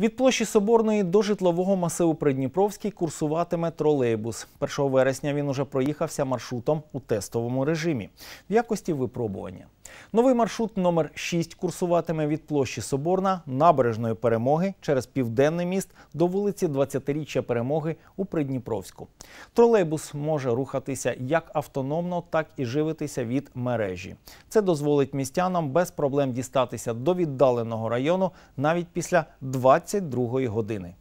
Від площі Соборної до житлового масиву Придніпровський курсуватиме тролейбус. 1 вересня він уже проїхався маршрутом у тестовому режимі в якості випробування. Новий маршрут номер 6 курсуватиме від площі Соборна набережної перемоги через південний міст до вулиці 20-річчя перемоги у Придніпровську. Тролейбус може рухатися як автономно, так і живитися від мережі. Це дозволить містянам без проблем дістатися до віддаленого району навіть після 22-ї години.